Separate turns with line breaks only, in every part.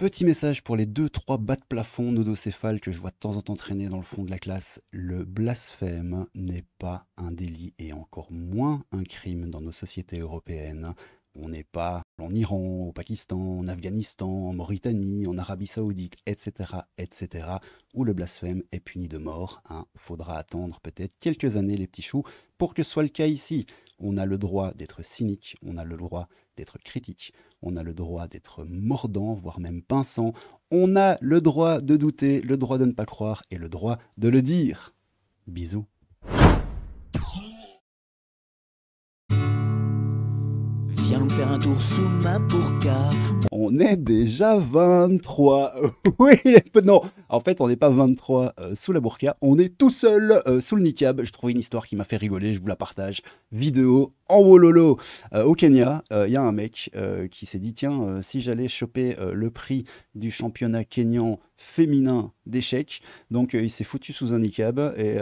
Petit message pour les 2-3 bas de plafond nodocéphales que je vois de temps en temps traîner dans le fond de la classe. Le blasphème n'est pas un délit et encore moins un crime dans nos sociétés européennes. On n'est pas en Iran, au Pakistan, en Afghanistan, en Mauritanie, en Arabie Saoudite, etc., etc., où le blasphème est puni de mort. Il hein. Faudra attendre peut-être quelques années, les petits choux, pour que ce soit le cas ici on a le droit d'être cynique, on a le droit d'être critique, on a le droit d'être mordant, voire même pinçant, on a le droit de douter, le droit de ne pas croire et le droit de le dire. Bisous. un tour sous ma burqa. On est déjà 23. oui, non, en fait, on n'est pas 23 euh, sous la burqa, on est tout seul euh, sous le niqab. Je trouve une histoire qui m'a fait rigoler, je vous la partage. Vidéo en wololo euh, au Kenya. Il y a un mec qui s'est dit tiens, si j'allais choper le prix du championnat kenyan féminin d'échecs, donc il s'est foutu sous un niqab et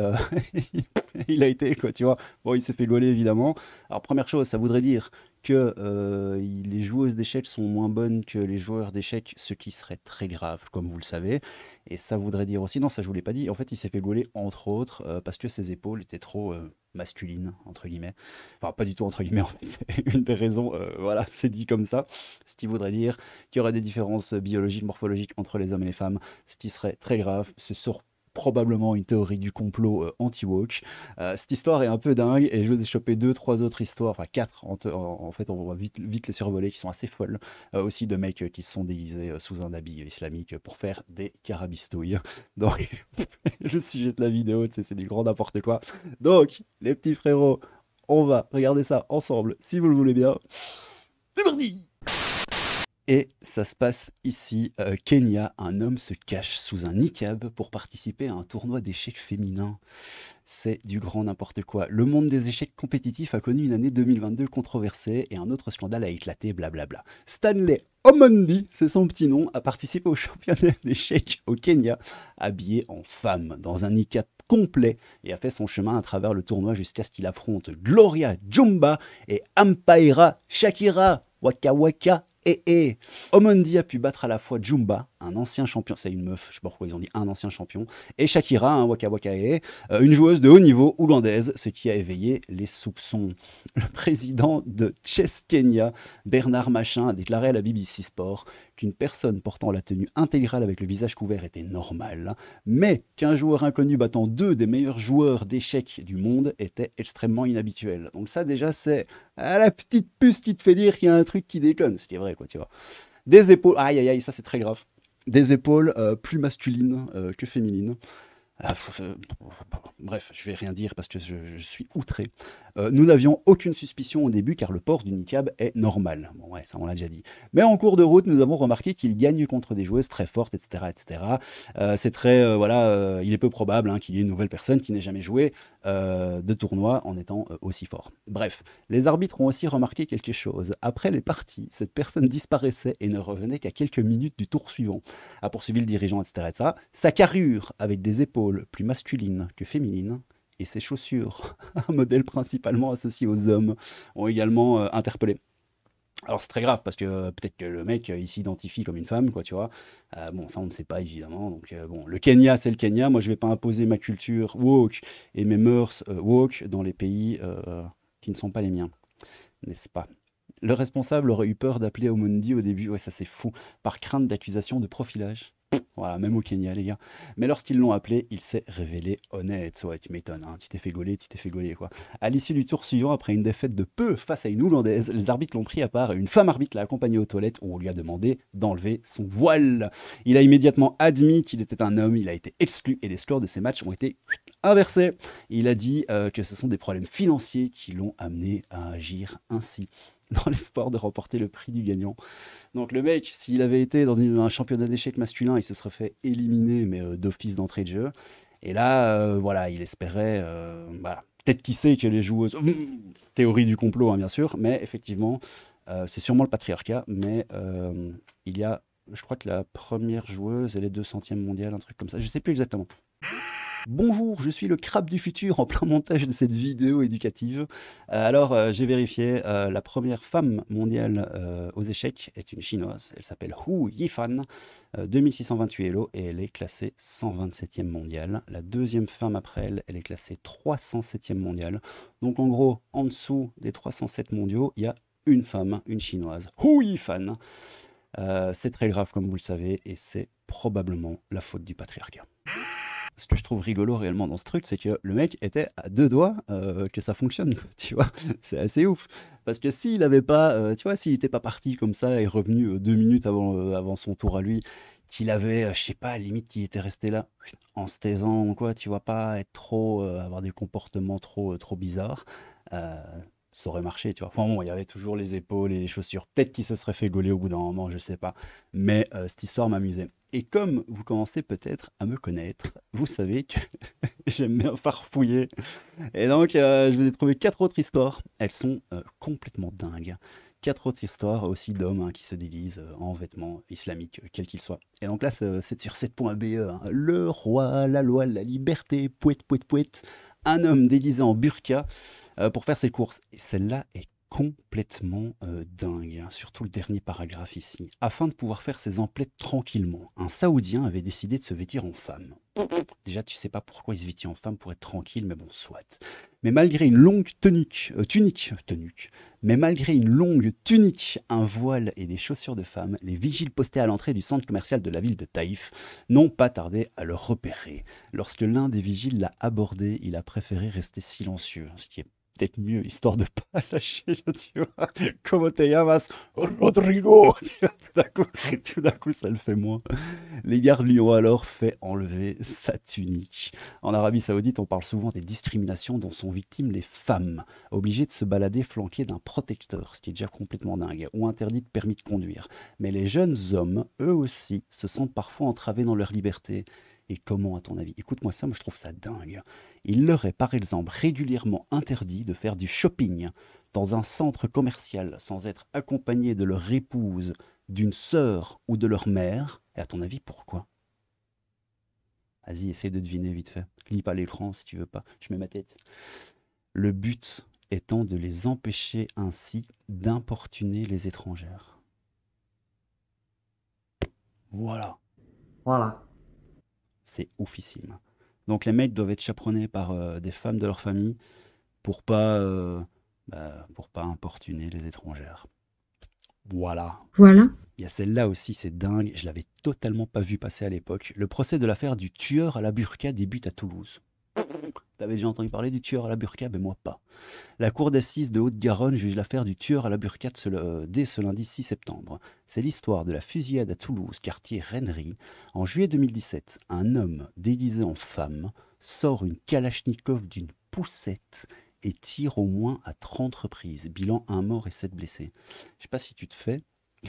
il a été, quoi, tu vois. Bon, il s'est fait gauler évidemment. Alors, première chose, ça voudrait dire que euh, les joueuses d'échecs sont moins bonnes que les joueurs d'échecs, ce qui serait très grave, comme vous le savez. Et ça voudrait dire aussi, non, ça je vous l'ai pas dit, en fait il s'est fait gauler entre autres euh, parce que ses épaules étaient trop euh, masculines, entre guillemets. Enfin, pas du tout entre guillemets, en fait, c'est une des raisons, voilà, c'est dit comme ça. Ce qui voudrait dire qu'il y aurait des différences biologiques, morphologiques entre les hommes et les femmes, ce qui serait très grave. c'est surtout probablement une théorie du complot euh, anti-woke. Euh, cette histoire est un peu dingue et je vous ai deux, trois autres histoires, enfin quatre en, fait, on va vite, vite les survoler qui sont assez folles. Euh, aussi de mecs qui se sont déguisés sous un habit islamique pour faire des carabistouilles. Donc, je sujet de la vidéo, c'est du grand n'importe quoi. Donc, les petits frérots, on va regarder ça ensemble si vous le voulez bien. C'est et ça se passe ici, euh, Kenya. Un homme se cache sous un niqab pour participer à un tournoi d'échecs féminin. C'est du grand n'importe quoi. Le monde des échecs compétitifs a connu une année 2022 controversée et un autre scandale a éclaté, blablabla. Stanley Omondi, c'est son petit nom, a participé au championnat d'échecs au Kenya, habillé en femme, dans un niqab complet et a fait son chemin à travers le tournoi jusqu'à ce qu'il affronte Gloria Jumba et Ampaira Shakira Waka Waka et eh, eh, Omondi a pu battre à la fois Jumba un ancien champion, c'est une meuf, je sais pas pourquoi ils ont dit un ancien champion, et Shakira, un hein, Waka Wakae, euh, une joueuse de haut niveau hollandaise, ce qui a éveillé les soupçons. Le président de Chess Kenya, Bernard Machin, a déclaré à la BBC Sport qu'une personne portant la tenue intégrale avec le visage couvert était normale, mais qu'un joueur inconnu battant deux des meilleurs joueurs d'échecs du monde était extrêmement inhabituel. Donc ça déjà c'est la petite puce qui te fait dire qu'il y a un truc qui déconne, ce qui est vrai quoi, tu vois. Des épaules, aïe aïe aïe, ça c'est très grave des épaules euh, plus masculines euh, que féminines. Ah, euh, bref, je vais rien dire parce que je, suis outré. Euh, nous n'avions aucune suspicion au début car le port du niqab est normal. ça on l'a déjà dit. Mais en cours de route, nous avons remarqué qu'il gagne contre des joueuses très fortes, etc., etc. Euh, c'est très voilà, il est peu probable hein, qu'il y ait une nouvelle personne qui n'ait jamais joué de tournoi en étant aussi fort. Bref, les arbitres ont aussi remarqué quelque chose. Après les parties, cette personne disparaissait et ne revenait qu'à quelques minutes du tour suivant. A poursuivi le dirigeant, etc., etc. Sa carrure avec des épaules plus masculine que féminine et ses chaussures, un modèle principalement associé aux hommes, ont également euh, interpellé. Alors c'est très grave parce que euh, peut-être que le mec euh, il s'identifie comme une femme quoi tu vois. bon ça on ne sait pas évidemment donc bon le Kenya c'est le Kenya moi je vais pas imposer ma culture woke et mes mœurs woke dans les pays qui ne sont pas les miens n'est-ce pas. Le responsable aurait eu peur d'appeler Omondi au début ouais ça c'est fou par crainte d'accusation de profilage. Voilà, même au Kenya, les gars. Mais lorsqu'ils l'ont appelé, il s'est révélé honnête. Ouais, tu m'étonnes, hein. tu t'es fait gauler, tu t'es fait gauler, quoi. À l'issue du tour suivant, après une défaite de peu face à une Hollandaise, les arbitres l'ont pris à part et une femme arbitre l'a accompagné aux toilettes où on lui a demandé d'enlever son voile. Il a immédiatement admis qu'il était un homme, il a été exclu et les scores de ses matchs ont été inversés. Il a dit euh, que ce sont des problèmes financiers qui l'ont amené à agir ainsi. dans l'espoir de remporter le prix du gagnant. Donc le mec, s'il avait été dans un championnat d'échecs masculin, il se serait fait éliminer, mais euh, d'office d'entrée de jeu. Et là, euh, voilà, il espérait, euh, voilà. peut-être qui sait que les joueuses, hum, théorie du complot hein, bien sûr, mais effectivement, c'est sûrement le patriarcat, mais il y a, je crois que la première joueuse, elle est 200e mondiale, un truc comme ça, je ne sais plus exactement. Bonjour, je suis le crabe du futur en plein montage de cette vidéo éducative. Euh, alors, euh, j'ai vérifié, euh, la première femme mondiale aux échecs est une chinoise. Elle s'appelle Hu Yifan, 2628 Elo, et elle est classée 127e mondiale. La deuxième femme après elle, elle est classée 307e mondiale. Donc, en gros, en dessous des 307 mondiaux, il y a une femme, une chinoise, Hu Yifan. c'est très grave, comme vous le savez, et c'est probablement la faute du patriarcat ce que je trouve rigolo réellement dans ce truc, c'est que le mec était à deux doigts euh, que ça fonctionne, tu vois. C'est assez ouf. Parce que s'il avait pas, euh, tu vois, s'il n'était pas parti comme ça et revenu euh, deux minutes avant, avant son tour à lui, qu'il avait, je sais pas, limite qu'il était resté là en se taisant quoi, tu vois, pas être trop, avoir des comportements trop, trop bizarres ça aurait marché, tu vois. Enfin bon, il y avait toujours les épaules et les chaussures. Peut-être qu'il se serait fait gauler au bout d'un moment, je ne sais pas. Mais euh, cette histoire m'amusait. Et comme vous commencez peut-être à me connaître, vous savez que j'aime bien farfouiller. Et donc, euh, je vous ai trouvé quatre autres histoires. Elles sont euh, complètement dingues. Quatre autres histoires aussi d'hommes hein, qui se déguisent en vêtements islamiques, quel qu'il soit. Et donc là, c'est sur 7.be. Hein. Le roi, la loi, la liberté, poète, poète, poète. Un homme déguisé en burqa euh, pour faire ses courses. Et celle-là est complètement euh, dingue, hein. surtout le dernier paragraphe ici. Afin de pouvoir faire ses emplettes tranquillement, un Saoudien avait décidé de se vêtir en femme. Déjà, tu sais pas pourquoi il se vêtit en femme pour être tranquille, mais bon, soit. Mais malgré une longue tunique, euh, tunique, tunique, mais malgré une longue tunique, un voile et des chaussures de femme, les vigiles postés à l'entrée du centre commercial de la ville de Taïf n'ont pas tardé à le repérer. Lorsque l'un des vigiles l'a abordé, il a préféré rester silencieux, ce qui est mieux, histoire de pas lâcher, tu vois. Comment te llamas Rodrigo Tout d'un coup, ça le fait moins. Les gardes lui ont alors fait enlever sa tunique. En Arabie Saoudite, on parle souvent des discriminations dont sont victimes les femmes, obligées de se balader flanquées d'un protecteur, ce qui est déjà complètement dingue, ou interdit de permis de conduire. Mais les jeunes hommes, eux aussi, se sentent parfois entravés dans leur liberté. Et comment, à ton avis Écoute-moi ça, moi je trouve ça dingue. Il leur est par exemple régulièrement interdit de faire du shopping dans un centre commercial sans être accompagné de leur épouse, d'une sœur ou de leur mère. Et à ton avis, pourquoi Vas-y, essaye de deviner vite fait. Lis pas l'écran si tu veux pas. Je mets ma tête. Le but étant de les empêcher ainsi d'importuner les étrangères. Voilà. Voilà. C'est oufissime. Donc les mecs doivent être chaperonnés par euh, des femmes de leur famille pour pas, euh, bah, pour pas importuner les étrangères. Voilà. Voilà. Il y a celle-là aussi, c'est dingue. Je l'avais totalement pas vu passer à l'époque. Le procès de l'affaire du tueur à la burqa débute à Toulouse. T'avais déjà entendu parler du tueur à la burqa mais ben, moi pas. La cour d'assises de Haute-Garonne juge l'affaire du tueur à la burqa euh, dès ce lundi 6 septembre. C'est l'histoire de la fusillade à Toulouse, quartier Rennerie. En juillet 2017, un homme déguisé en femme sort une kalachnikov d'une poussette et tire au moins à 30 reprises. Bilan un mort et sept blessés. Je sais pas si tu te fais.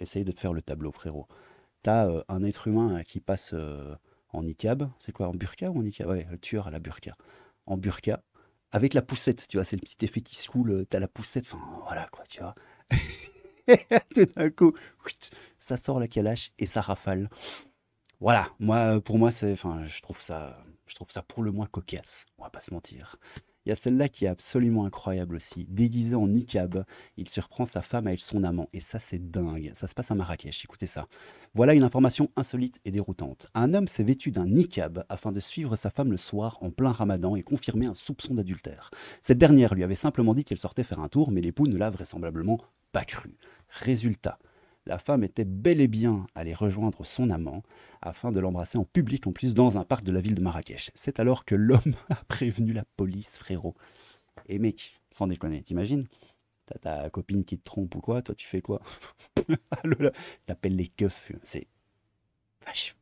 Essaye de te faire le tableau, frérot. T'as euh, un être humain hein, qui passe... Euh, en niqab, c'est quoi, en burqa ou en niqab Ouais, le tueur à la burqa. En burqa, avec la poussette, tu vois, c'est le petit effet qui se coule, euh, t'as la poussette, enfin voilà quoi, tu vois. tout d'un coup, ça sort la calache et ça rafale. Voilà, moi, euh, pour moi, c'est, enfin, je trouve ça, je trouve ça pour le moins cocasse. On va pas se mentir. Il y a celle-là qui est absolument incroyable aussi. Déguisé en niqab, il surprend sa femme avec son amant. Et ça, c'est dingue. Ça se passe à Marrakech. Écoutez ça. Voilà une information insolite et déroutante. Un homme s'est vêtu d'un niqab afin de suivre sa femme le soir en plein ramadan et confirmer un soupçon d'adultère. Cette dernière lui avait simplement dit qu'elle sortait faire un tour, mais l'époux ne l'a vraisemblablement pas cru. Résultat, la femme était bel et bien allée rejoindre son amant afin de l'embrasser en public, en plus dans un parc de la ville de Marrakech. C'est alors que l'homme a prévenu la police, frérot. Et eh, mec, sans déconner, t'imagines T'as ta copine qui te trompe ou quoi Toi, tu fais quoi T'appelles les keufs. C'est. Vache.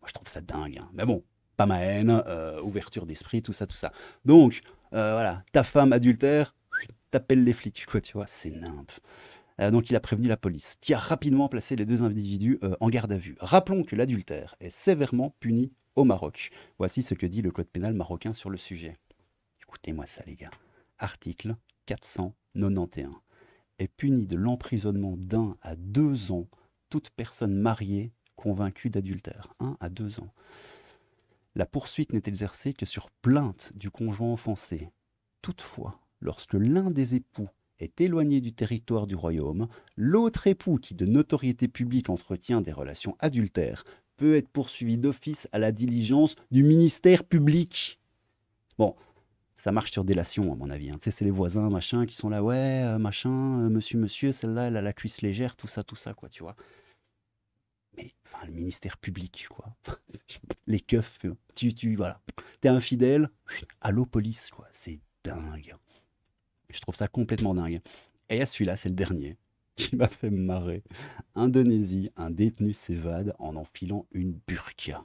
Moi, je trouve ça dingue. Hein. Mais bon, pas ma haine, euh, ouverture d'esprit, tout ça, tout ça. Donc, euh, voilà, ta femme adultère, t'appelles les flics, quoi, tu vois, c'est nimp. Euh, donc il a prévenu la police, qui a rapidement placé les deux individus euh, en garde à vue. Rappelons que l'adultère est sévèrement puni au Maroc. Voici ce que dit le Code pénal marocain sur le sujet. Écoutez-moi ça, les gars. Article 491 est puni de l'emprisonnement d'un à deux ans toute personne mariée convaincue d'adultère. Un à deux ans. La poursuite n'est exercée que sur plainte du conjoint offensé. Toutefois, lorsque l'un des époux est éloigné du territoire du royaume, l'autre époux qui de notoriété publique entretient des relations adultères peut être poursuivi d'office à la diligence du ministère public. Bon, ça marche sur délation à mon avis. Hein. Tu sais, c'est les voisins, machin, qui sont là, ouais, euh, machin, euh, monsieur, monsieur, celle-là, elle a la cuisse légère, tout ça, tout ça, quoi, tu vois. Mais enfin, le ministère public, quoi. les keufs, tu, tu, voilà. T'es infidèle, allô police, quoi. C'est dingue. Je trouve ça complètement dingue. Et à celui-là, c'est le dernier qui m'a fait marrer. Indonésie, un détenu s'évade en enfilant une burqa.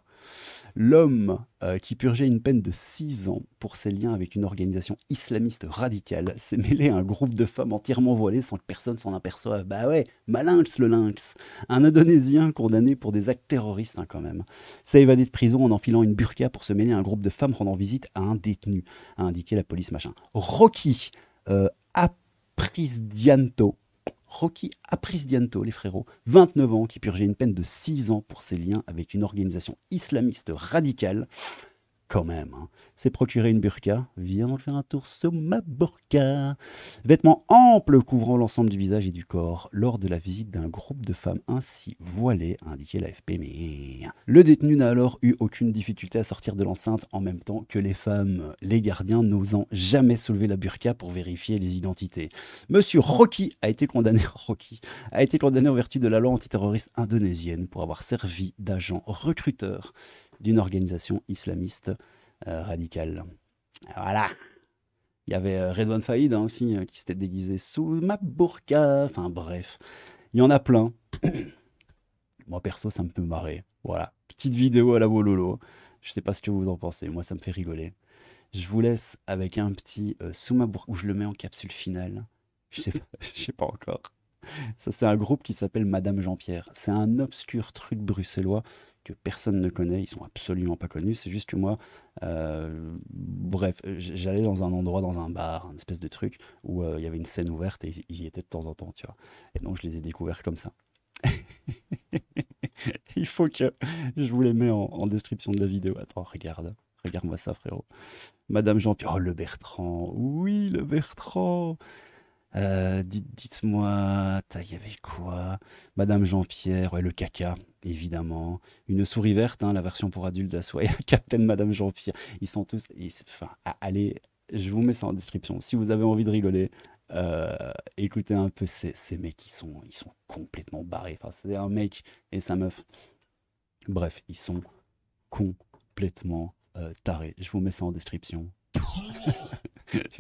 L'homme euh, qui purgeait une peine de 6 ans pour ses liens avec une organisation islamiste radicale s'est mêlé à un groupe de femmes entièrement voilées sans que personne s'en aperçoive. Bah ouais, malinx le lynx Un Indonésien condamné pour des actes terroristes hein, quand même. S'est évadé de prison en enfilant une burqa pour se mêler à un groupe de femmes rendant visite à un détenu, a indiqué la police machin. Rocky euh, Dianto » Rocky Dianto, les frérots, 29 ans, qui purgeait une peine de 6 ans pour ses liens avec une organisation islamiste radicale quand même. s'est hein. C'est une burqa. Viens, on faire un tour sur ma burqa. Vêtements amples couvrant l'ensemble du visage et du corps lors de la visite d'un groupe de femmes ainsi voilées, a indiqué l'AFP. Mais le détenu n'a alors eu aucune difficulté à sortir de l'enceinte en même temps que les femmes, les gardiens n'osant jamais soulever la burqa pour vérifier les identités. Monsieur Rocky a été condamné, Rocky, a été condamné en vertu de la loi antiterroriste indonésienne pour avoir servi d'agent recruteur d'une organisation islamiste euh, radicale. Voilà. Il y avait euh, Redwan Faïd hein, aussi euh, qui s'était déguisé sous ma burqa. Enfin bref, il y en a plein. Moi perso, ça me peut marrer. Voilà, petite vidéo à la Wololo. Je ne sais pas ce que vous en pensez. Moi, ça me fait rigoler. Je vous laisse avec un petit sous ma burqa où je le mets en capsule finale. Je sais sais pas encore. Ça, c'est un groupe qui s'appelle Madame Jean-Pierre. C'est un obscur truc bruxellois que personne ne connaît, ils sont absolument pas connus, c'est juste que moi, euh, bref, j'allais dans un endroit, dans un bar, un espèce de truc, où euh, il y avait une scène ouverte et ils y étaient de temps en temps, tu vois. Et donc je les ai découverts comme ça. il faut que je vous les mets en, description de la vidéo. Attends, regarde. Regarde-moi ça, frérot. Madame Jean-Pierre. Oh, le Bertrand. Oui, le Bertrand. Euh, dites-moi, il y avait quoi Madame Jean-Pierre, le caca, évidemment. Une souris verte, hein, la version pour adultes de la souris. Captain Madame Jean-Pierre. Ils sont tous. enfin, allez, je vous mets ça en description. Si vous avez envie de rigoler, euh, écoutez un peu ces, mecs. Ils sont, ils sont complètement barrés. Enfin, c'est un mec et sa meuf. Bref, ils sont complètement euh, tarés. Je vous mets ça en description.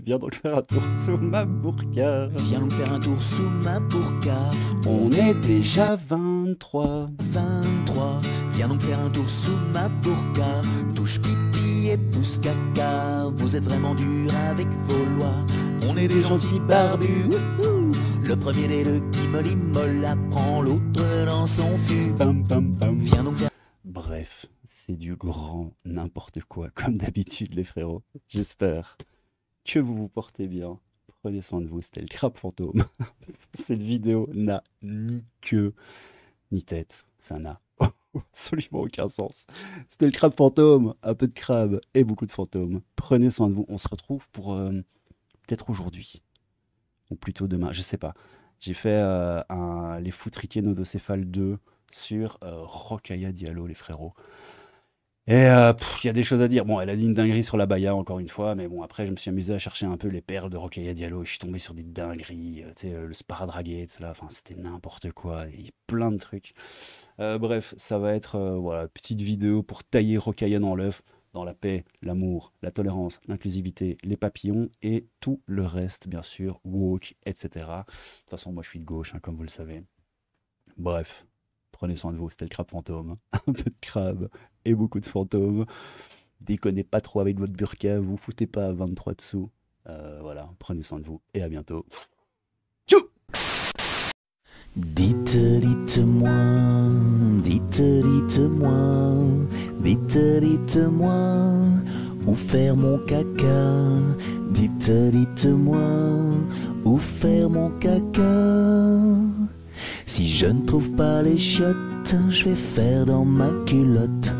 Viens donc faire un tour sous ma burqa. Viens donc faire un tour sous ma burqa. On est déjà 23. 23. Viens donc faire un tour sous ma burqa. Touche pipi et pousse caca. Vous êtes vraiment dur avec vos lois. On est des gentils barbus. Le premier des le qui me molle. prend l'autre dans son fût. Pam, pam, Viens donc faire. Bref, c'est du grand n'importe quoi, comme d'habitude, les frérots. J'espère que vous vous portez bien. Prenez soin de vous, c'était le crabe fantôme. Cette vidéo n'a ni queue, ni tête. Ça n'a absolument aucun sens. C'était le crabe fantôme, un peu de crabe et beaucoup de fantômes. Prenez soin de vous. On se retrouve pour euh, peut-être aujourd'hui, ou plutôt demain, je sais pas. J'ai fait euh, un, les foutriqués nodocéphales 2 sur euh, Diallo, les frérots. Et euh, il y a des choses à dire. Bon, elle a dit une dinguerie sur la Baïa, encore une fois, mais bon, après, je me suis amusé à chercher un peu les perles de Rocaille Diallo. je suis tombé sur des dingueries, euh, tu sais, euh, le Sparadraguet, là, enfin, c'était n'importe quoi, a plein de trucs. bref, ça va être, voilà, petite vidéo pour tailler Rocaille dans l'œuf, dans la paix, l'amour, la tolérance, l'inclusivité, les papillons et tout le reste, bien sûr, Walk, etc. De toute façon, moi, je suis de gauche, hein, comme vous le savez. Bref, prenez soin de vous, c'était le crabe fantôme. Hein. Un peu de crabe, et beaucoup de fantômes. Déconnez pas trop avec votre burqa, vous foutez pas à 23 dessous. Euh, voilà, prenez soin de vous et à bientôt. Tchou Dites, dites-moi, dites, dites-moi, dites, dites-moi, où faire mon caca Dites, dites-moi, où faire mon caca Si je ne trouve pas les chiottes, je vais faire dans ma culotte.